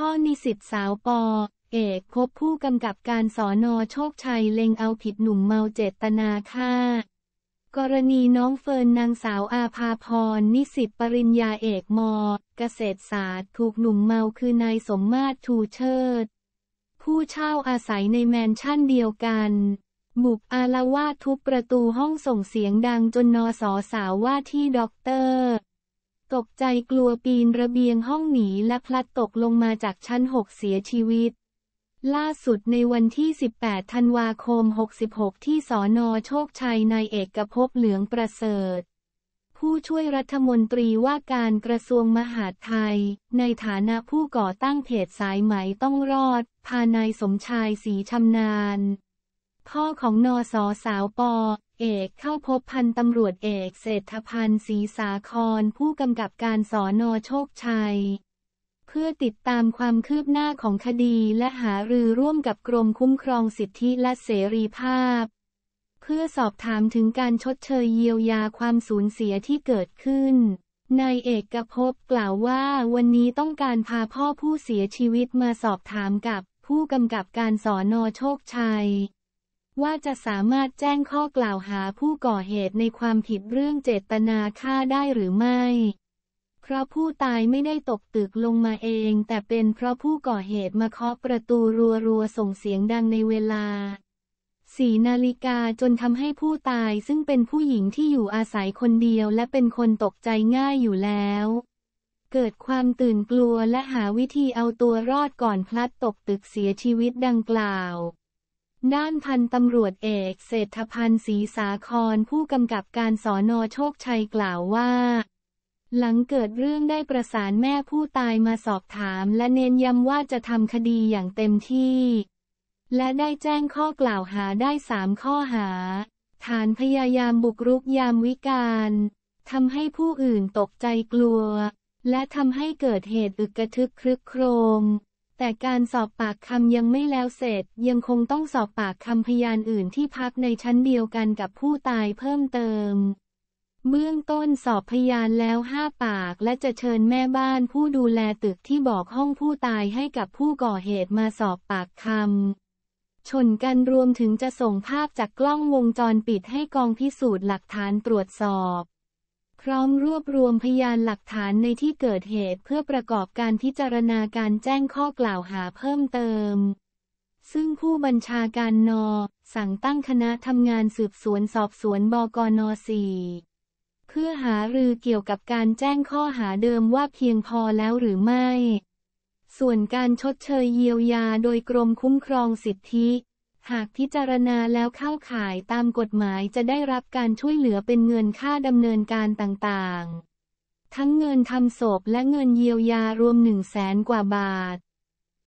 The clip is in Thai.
ข้อนิสิตสาวปอเอกคบผู้กำกับการสอนอโชคชัยเล็งเอาผิดหนุ่มเมาเจตนาฆ่า กรณีน้องเฟิร์นนางสาวอาภาพรนิสิตปริญญาเอกมอเกษตรศาสตร์ถูกหนุ่มเมาคือนายสมมาตรทูเชิด ผู้เช่าอาศัยในแมนชั่นเดียวกัน บุกอาละวาดทุบประตูห้องส่งเสียงดังจนนอสอสาวว่าที่ด็อกเตอร์ตกใจกลัวปีนระเบียงห้องหนีและพลัดตกลงมาจากชั้น6เสียชีวิต ล่าสุดในวันที่ 18 ธันวาคม 66 ที่สอนอโชคชัยนายเอกภพเหลืองประเสริฐ ผู้ช่วยรัฐมนตรีว่าการกระทรวงมหาดไทย ในฐานะผู้ก่อตั้งเพจสายไหมต้องรอด พานายสมชายสีชำนาญพ่อของนอสอสาวปอเอกเข้าพบพันตำรวจเอกเศรษฐพันธ์ศรีสาคร ผู้กำกับการสอนอโชคชัย เพื่อติดตามความคืบหน้าของคดีและหารือร่วมกับกรมคุ้มครองสิทธิและเสรีภาพ เพื่อสอบถามถึงการชดเชยเยียวยาความสูญเสียที่เกิดขึ้นนายเอกภพกล่าวว่าวันนี้ต้องการพาพ่อผู้เสียชีวิตมาสอบถามกับผู้กำกับการสอนอโชคชัยว่าจะสามารถแจ้งข้อกล่าวหาผู้ก่อเหตุในความผิดเรื่องเจตนาฆ่าได้หรือไม่ เพราะผู้ตายไม่ได้ตกตึกลงมาเองแต่เป็นเพราะผู้ก่อเหตุมาเคาะประตูรัวๆส่งเสียงดังในเวลาสี่นาฬิกาจนทำให้ผู้ตายซึ่งเป็นผู้หญิงที่อยู่อาศัยคนเดียวและเป็นคนตกใจง่ายอยู่แล้ว เกิดความตื่นกลัวและหาวิธีเอาตัวรอดก่อนพลัดตกตึกเสียชีวิตดังกล่าวด้านพันตำรวจเอกเศรษฐพันธ์ศรีสาครผู้กำกับการสอนอโชคชัยกล่าวว่า หลังเกิดเรื่องได้ประสานแม่ผู้ตายมาสอบถามและเน้นย้ำว่าจะทำคดีอย่างเต็มที่ และได้แจ้งข้อกล่าวหาได้สามข้อหา ฐานพยายามบุกรุกยามวิการทำให้ผู้อื่นตกใจกลัว และทำให้เกิดเหตุอึกระทึกครึกโครมแต่การสอบปากคำยังไม่แล้วเสร็จ ยังคงต้องสอบปากคำพยานอื่นที่พักในชั้นเดียวกันกับผู้ตายเพิ่มเติม เบื้องต้นสอบพยานแล้วห้าปากและจะเชิญแม่บ้านผู้ดูแลตึกที่บอกห้องผู้ตายให้กับผู้ก่อเหตุมาสอบปากคำชนกันรวมถึงจะส่งภาพจากกล้องวงจรปิดให้กองพิสูจน์หลักฐานตรวจสอบพร้อมรวบรวมพยานหลักฐานในที่เกิดเหตุเพื่อประกอบการพิจารณาการแจ้งข้อกล่าวหาเพิ่มเติม ซึ่งผู้บัญชาการน สั่งตั้งคณะทำงานสืบสวนสอบสวนบกนสีเพื่อหารือเกี่ยวกับการแจ้งข้อหาเดิมว่าเพียงพอแล้วหรือไม่ ส่วนการชดเชยเยียวยาโดยกรมคุ้มครองสิทธิหากพิจารณาแล้วเข้าข่ายตามกฎหมายจะได้รับการช่วยเหลือเป็นเงินค่าดำเนินการต่างๆ ทั้งเงินทำศพและเงินเยียวยารวมหนึ่งแสนกว่าบาท